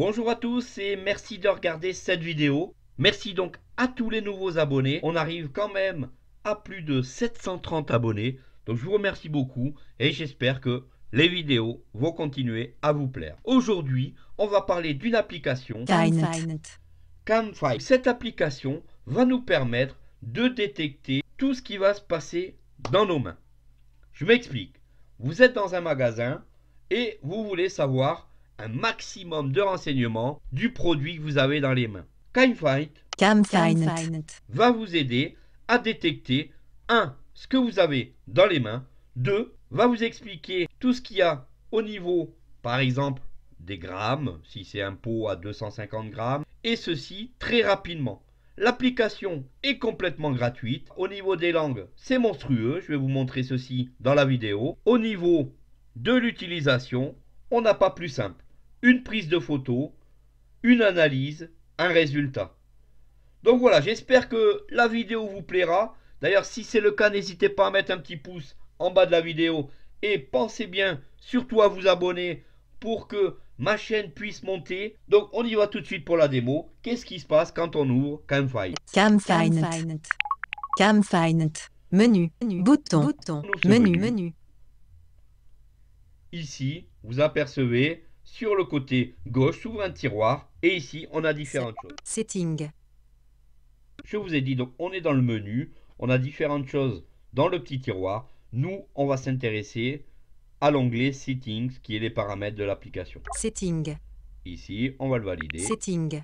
Bonjour à tous et merci de regarder cette vidéo. Merci donc à tous les nouveaux abonnés. On arrive quand même à plus de 730 abonnés. Donc je vous remercie beaucoup et j'espère que les vidéos vont continuer à vous plaire. Aujourd'hui, on va parler d'une application Cette application va nous permettre de détecter tout ce qui va se passer dans nos mains. Je m'explique. Vous êtes dans un magasin et vous voulez savoir un maximum de renseignements du produit que vous avez dans les mains. Camfind va vous aider à détecter 1. ce que vous avez dans les mains, 2. va vous expliquer tout ce qu'il y a au niveau, par exemple, des grammes, si c'est un pot à 250 grammes, et ceci très rapidement. L'application est complètement gratuite. Au niveau des langues, c'est monstrueux. Je vais vous montrer ceci dans la vidéo. Au niveau de l'utilisation, on n'a pas plus simple une prise de photo, une analyse, un résultat. Donc voilà, j'espère que la vidéo vous plaira. D'ailleurs, si c'est le cas, n'hésitez pas à mettre un petit pouce en bas de la vidéo et pensez bien surtout à vous abonner pour que ma chaîne puisse monter. Donc on y va tout de suite pour la démo. Qu'est-ce qui se passe quand on ouvre Camfind? Camfind. Camfind. Menu. Bouton. Bouton. Menu. Menu. Ici, vous apercevez sur le côté gauche s'ouvre un tiroir et ici on a différentes choses. Setting. Je vous ai dit donc on est dans le menu, on a différentes choses dans le petit tiroir. Nous on va s'intéresser à l'onglet settings qui est les paramètres de l'application. Setting. Ici on va le valider. Setting.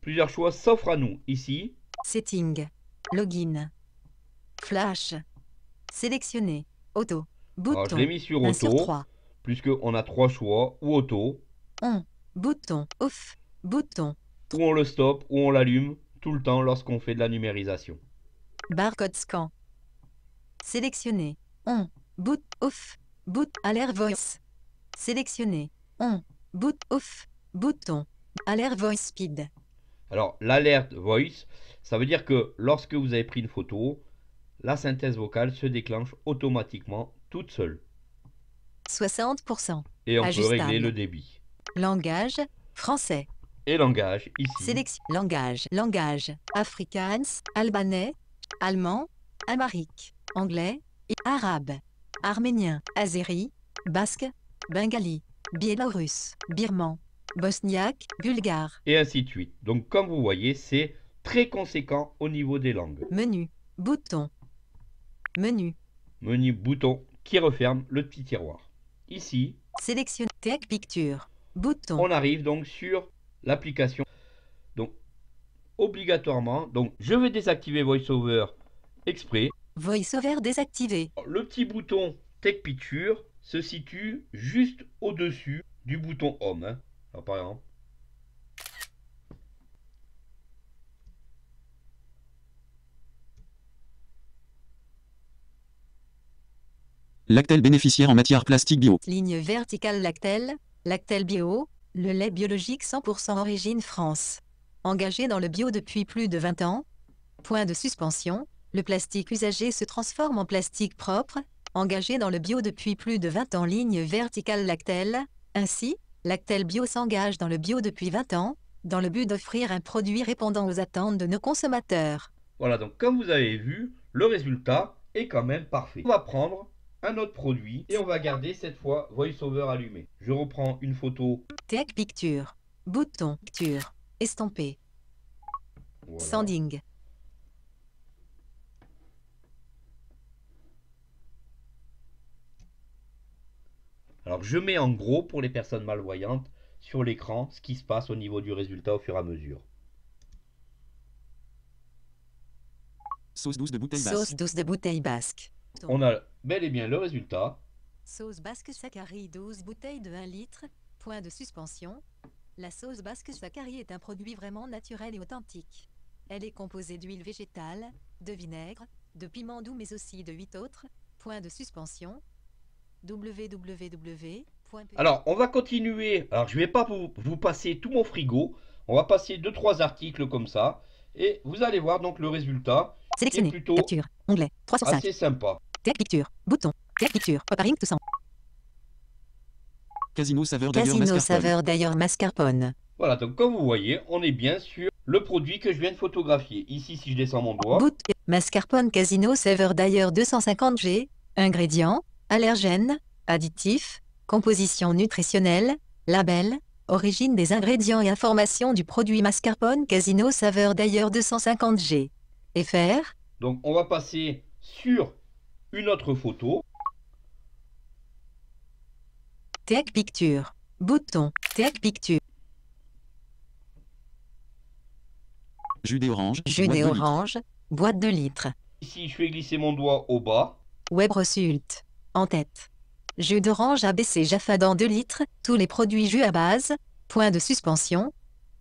Plusieurs choix s'offrent à nous ici. Setting. Login. Flash. Sélectionner. Auto. Bouton. Alors, sur auto puisqu'on a trois choix, ou auto. On, bouton, off, bouton. Ou on le stoppe, ou on l'allume, tout le temps lorsqu'on fait de la numérisation. Barcode scan. Sélectionner. On, boot, off, bout. alert voice. Sélectionner. On, boot, off, bouton. Alert voice speed. Alors, l'alerte voice, ça veut dire que lorsque vous avez pris une photo, la synthèse vocale se déclenche automatiquement toute seule. 60%. Et on peut régler le débit. Langage, français. Et langage, ici. Sélection. Langage, langage. Afrikaans, albanais, allemand, amharique, anglais, et arabe, arménien, azéri, basque, bengali, biélorusse, birman, bosniaque, bulgare. Et ainsi de suite. Donc comme vous voyez, c'est très conséquent au niveau des langues. Menu, bouton, menu. Menu, bouton qui referme le petit tiroir. Ici, Tech Picture, bouton. On arrive donc sur l'application. Donc, obligatoirement, donc je vais désactiver VoiceOver exprès. VoiceOver désactivé. Le petit bouton Tech Picture se situe juste au-dessus du bouton Home. Hein. par exemple, Lactel bénéficiaire en matière plastique bio. Ligne verticale Lactel, Lactel bio, le lait biologique 100% origine France. Engagé dans le bio depuis plus de 20 ans. Point de suspension, le plastique usagé se transforme en plastique propre. Engagé dans le bio depuis plus de 20 ans, ligne verticale Lactel. Ainsi, Lactel bio s'engage dans le bio depuis 20 ans, dans le but d'offrir un produit répondant aux attentes de nos consommateurs. Voilà, donc comme vous avez vu, le résultat est quand même parfait. On va prendre un autre produit et on va garder cette fois VoiceOver allumé. Je reprends une photo. Tech Picture. Bouton Picture. Estampé. Sanding. Alors je mets en gros pour les personnes malvoyantes sur l'écran ce qui se passe au niveau du résultat au fur et à mesure. Sauce douce de bouteille basque. Sauce douce de bouteille basque. On a bel et bien le résultat. Sauce basque Sakari 12 bouteilles de 1 litre, point de suspension. La sauce basque Sakari est un produit vraiment naturel et authentique. Elle est composée d'huile végétale, de vinaigre, de piment doux mais aussi de 8 autres, point de suspension. www. E. Alors, on va continuer. Alors, je vais pas vous, vous passer tout mon frigo. On va passer deux trois articles comme ça. Et vous allez voir donc le résultat. Sélectionner, plutôt capture, onglet, Assez sympa. Tech Bouton. Tech Picture. tout Casino Casino saveur d'ailleurs mascarpone. Voilà, donc comme vous voyez, on est bien sur le produit que je viens de photographier. Ici, si je descends mon doigt. mascarpone Casino saveur d'ailleurs 250G. Ingrédients, allergènes, additifs, composition nutritionnelle, label, origine des ingrédients et information du produit mascarpone Casino saveur d'ailleurs 250G. FR. Donc on va passer sur une autre photo. Tech Picture. Bouton. Tech Picture. Jus d'orange. Jus d'orange. Boîte de litres. Ici, je fais glisser mon doigt au bas. Web Result. En tête. Jus d'orange ABC Jaffa dans 2 litres. Tous les produits jus à base. Point de suspension.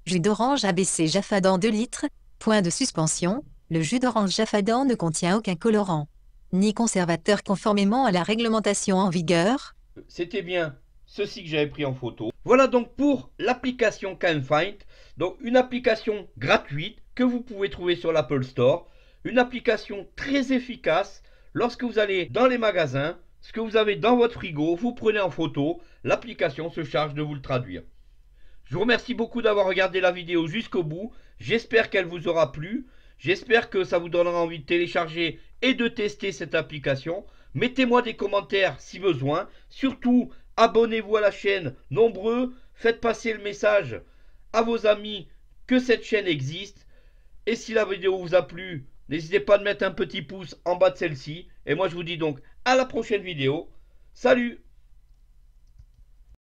Jus d'orange ABC Jaffa dans 2 litres. Point de suspension. Le jus d'orange Jaffadan ne contient aucun colorant ni conservateur conformément à la réglementation en vigueur. C'était bien ceci que j'avais pris en photo. Voilà donc pour l'application CanFind, donc une application gratuite que vous pouvez trouver sur l'Apple Store, une application très efficace lorsque vous allez dans les magasins, ce que vous avez dans votre frigo, vous prenez en photo, l'application se charge de vous le traduire. Je vous remercie beaucoup d'avoir regardé la vidéo jusqu'au bout, j'espère qu'elle vous aura plu, j'espère que ça vous donnera envie de télécharger et de tester cette application. Mettez-moi des commentaires si besoin. Surtout, abonnez-vous à la chaîne, nombreux. Faites passer le message à vos amis que cette chaîne existe. Et si la vidéo vous a plu, n'hésitez pas à mettre un petit pouce en bas de celle-ci. Et moi, je vous dis donc à la prochaine vidéo. Salut